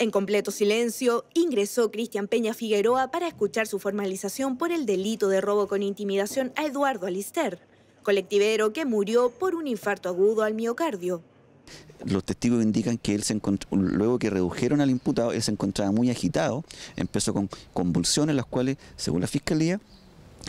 En completo silencio, ingresó Cristian Peña Figueroa para escuchar su formalización por el delito de robo con intimidación a Eduardo Alister, colectivero que murió por un infarto agudo al miocardio. Los testigos indican que él se encontró, luego que redujeron al imputado, él se encontraba muy agitado, empezó con convulsiones, las cuales, según la fiscalía,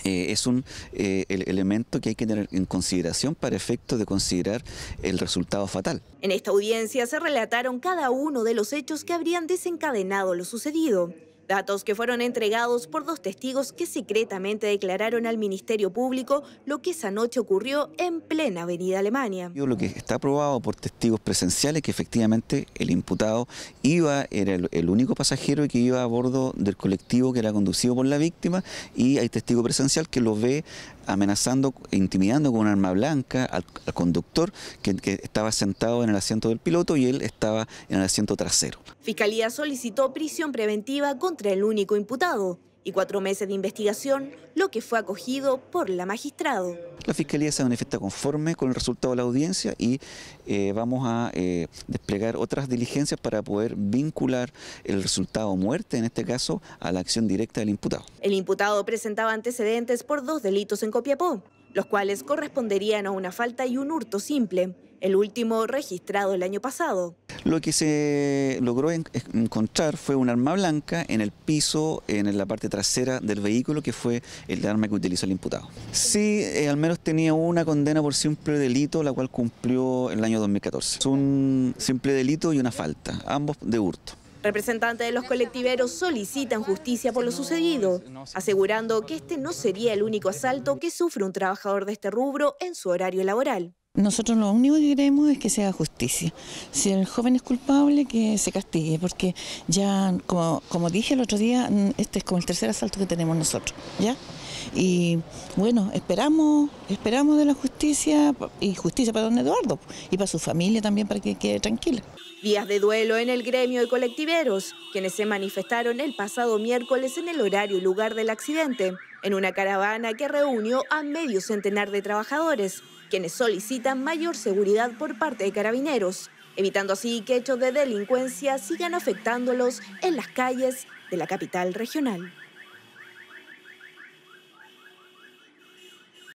eh, es un eh, el elemento que hay que tener en consideración para efecto de considerar el resultado fatal. En esta audiencia se relataron cada uno de los hechos que habrían desencadenado lo sucedido. Datos que fueron entregados por dos testigos que secretamente declararon al Ministerio Público lo que esa noche ocurrió en plena Avenida Alemania. Lo que está probado por testigos presenciales que efectivamente el imputado iba, era el, el único pasajero que iba a bordo del colectivo que era conducido por la víctima y hay testigo presencial que lo ve amenazando, e intimidando con un arma blanca al, conductor que, estaba sentado en el asiento del piloto y él estaba en el asiento trasero. Fiscalía solicitó prisión preventiva contra el único imputado, y cuatro meses de investigación, lo que fue acogido por la magistrado. La Fiscalía se manifiesta conforme con el resultado de la audiencia y eh, vamos a eh, desplegar otras diligencias para poder vincular el resultado muerte, en este caso, a la acción directa del imputado. El imputado presentaba antecedentes por dos delitos en Copiapó, los cuales corresponderían a una falta y un hurto simple, el último registrado el año pasado. Lo que se logró encontrar fue un arma blanca en el piso, en la parte trasera del vehículo, que fue el arma que utilizó el imputado. Sí, eh, al menos tenía una condena por simple delito, la cual cumplió en el año 2014. Es un simple delito y una falta, ambos de hurto. Representantes de los colectiveros solicitan justicia por lo sucedido, asegurando que este no sería el único asalto que sufre un trabajador de este rubro en su horario laboral. Nosotros lo único que queremos es que se haga justicia. Si el joven es culpable, que se castigue, porque ya, como, como dije el otro día, este es como el tercer asalto que tenemos nosotros, ¿ya? Y bueno, esperamos, esperamos de la justicia, y justicia para don Eduardo, y para su familia también, para que quede tranquila. Días de duelo en el gremio de colectiveros, quienes se manifestaron el pasado miércoles en el horario y lugar del accidente en una caravana que reunió a medio centenar de trabajadores, quienes solicitan mayor seguridad por parte de carabineros, evitando así que hechos de delincuencia sigan afectándolos en las calles de la capital regional.